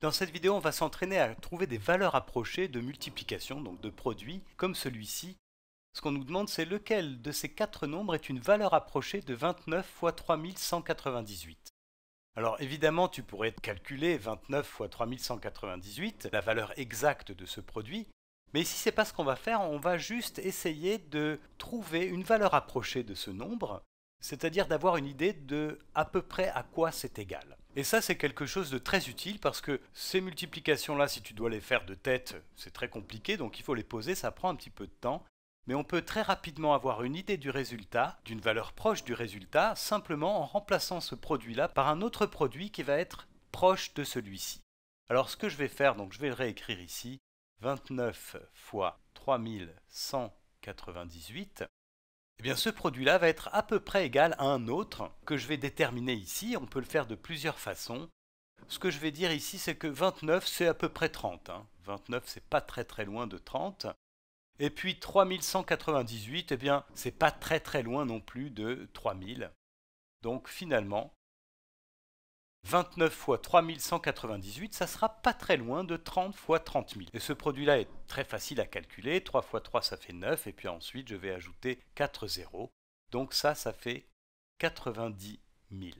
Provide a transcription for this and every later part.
Dans cette vidéo, on va s'entraîner à trouver des valeurs approchées de multiplication, donc de produits, comme celui-ci. Ce qu'on nous demande, c'est lequel de ces quatre nombres est une valeur approchée de 29 fois 3198. Alors évidemment, tu pourrais calculer 29 fois 3198, la valeur exacte de ce produit, mais ici, c'est pas ce qu'on va faire, on va juste essayer de trouver une valeur approchée de ce nombre, c'est-à-dire d'avoir une idée de à peu près à quoi c'est égal. Et ça, c'est quelque chose de très utile parce que ces multiplications-là, si tu dois les faire de tête, c'est très compliqué, donc il faut les poser, ça prend un petit peu de temps. Mais on peut très rapidement avoir une idée du résultat, d'une valeur proche du résultat, simplement en remplaçant ce produit-là par un autre produit qui va être proche de celui-ci. Alors ce que je vais faire, donc je vais le réécrire ici, 29 fois 3198 eh bien ce produit-là va être à peu près égal à un autre que je vais déterminer ici. On peut le faire de plusieurs façons. Ce que je vais dire ici, c'est que 29, c'est à peu près 30. 29, hein. c'est pas très très loin de 30. Et puis 3198, eh bien, c'est pas très très loin non plus de 3000. Donc finalement, 29 fois 3198, ça sera pas très loin de 30 fois 30 000. Et ce produit-là est très facile à calculer. 3 fois 3, ça fait 9. Et puis ensuite, je vais ajouter 4 zéros. Donc ça, ça fait 90 000.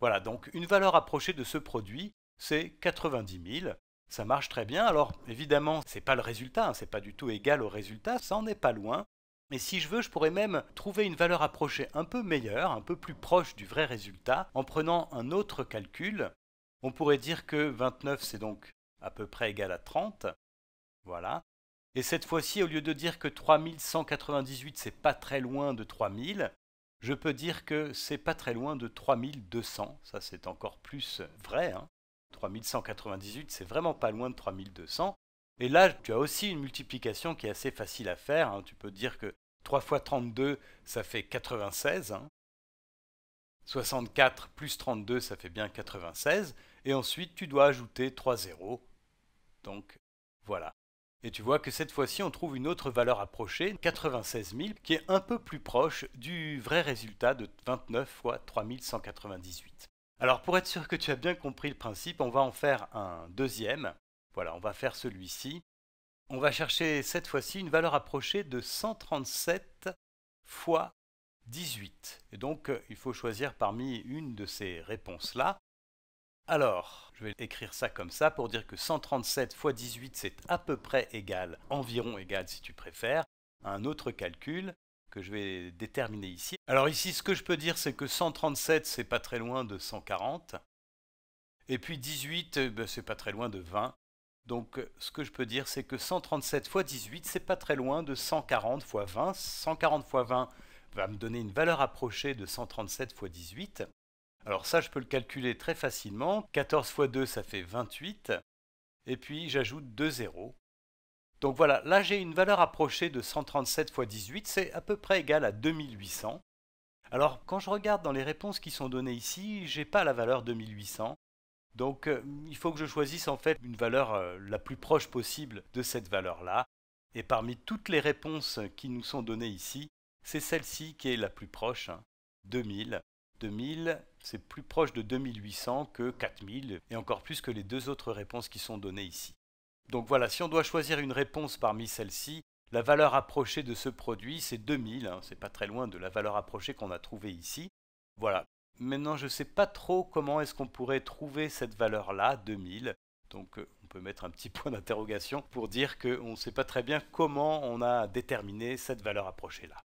Voilà, donc une valeur approchée de ce produit, c'est 90 000. Ça marche très bien. Alors évidemment, ce n'est pas le résultat, Ce hein, c'est pas du tout égal au résultat, ça n'en est pas loin. Mais si je veux, je pourrais même trouver une valeur approchée un peu meilleure, un peu plus proche du vrai résultat, en prenant un autre calcul. On pourrait dire que 29 c'est donc à peu près égal à 30. Voilà. Et cette fois-ci, au lieu de dire que 3198 c'est pas très loin de 3000, je peux dire que c'est pas très loin de 3200. Ça c'est encore plus vrai. Hein. 3198 c'est vraiment pas loin de 3200. Et là, tu as aussi une multiplication qui est assez facile à faire. Hein. Tu peux dire que 3 fois 32, ça fait 96. 64 hein. plus 32, ça fait bien 96. Et ensuite, tu dois ajouter 3 zéros. Donc, voilà. Et tu vois que cette fois-ci, on trouve une autre valeur approchée, 96 000, qui est un peu plus proche du vrai résultat de 29 fois 3198. Alors, pour être sûr que tu as bien compris le principe, on va en faire un deuxième. Voilà, on va faire celui-ci. On va chercher cette fois-ci une valeur approchée de 137 fois 18. Et donc, euh, il faut choisir parmi une de ces réponses-là. Alors, je vais écrire ça comme ça pour dire que 137 fois 18, c'est à peu près égal, environ égal si tu préfères, à un autre calcul que je vais déterminer ici. Alors ici, ce que je peux dire, c'est que 137, c'est pas très loin de 140. Et puis 18, euh, ben, c'est pas très loin de 20. Donc euh, ce que je peux dire, c'est que 137 x 18, c'est pas très loin de 140 x 20. 140 x 20 va me donner une valeur approchée de 137 x 18. Alors ça, je peux le calculer très facilement. 14 x 2, ça fait 28. Et puis j'ajoute 2 zéros. Donc voilà, là j'ai une valeur approchée de 137 x 18, c'est à peu près égal à 2800. Alors quand je regarde dans les réponses qui sont données ici, j'ai pas la valeur 2800. Donc euh, il faut que je choisisse en fait une valeur euh, la plus proche possible de cette valeur-là. Et parmi toutes les réponses qui nous sont données ici, c'est celle-ci qui est la plus proche, 2000. Hein. 2000, c'est plus proche de 2800 que 4000, et encore plus que les deux autres réponses qui sont données ici. Donc voilà, si on doit choisir une réponse parmi celles-ci, la valeur approchée de ce produit, c'est 2000, hein. c'est pas très loin de la valeur approchée qu'on a trouvée ici. Voilà, Maintenant, je ne sais pas trop comment est-ce qu'on pourrait trouver cette valeur-là, 2000. Donc, euh, on peut mettre un petit point d'interrogation pour dire qu'on ne sait pas très bien comment on a déterminé cette valeur approchée-là.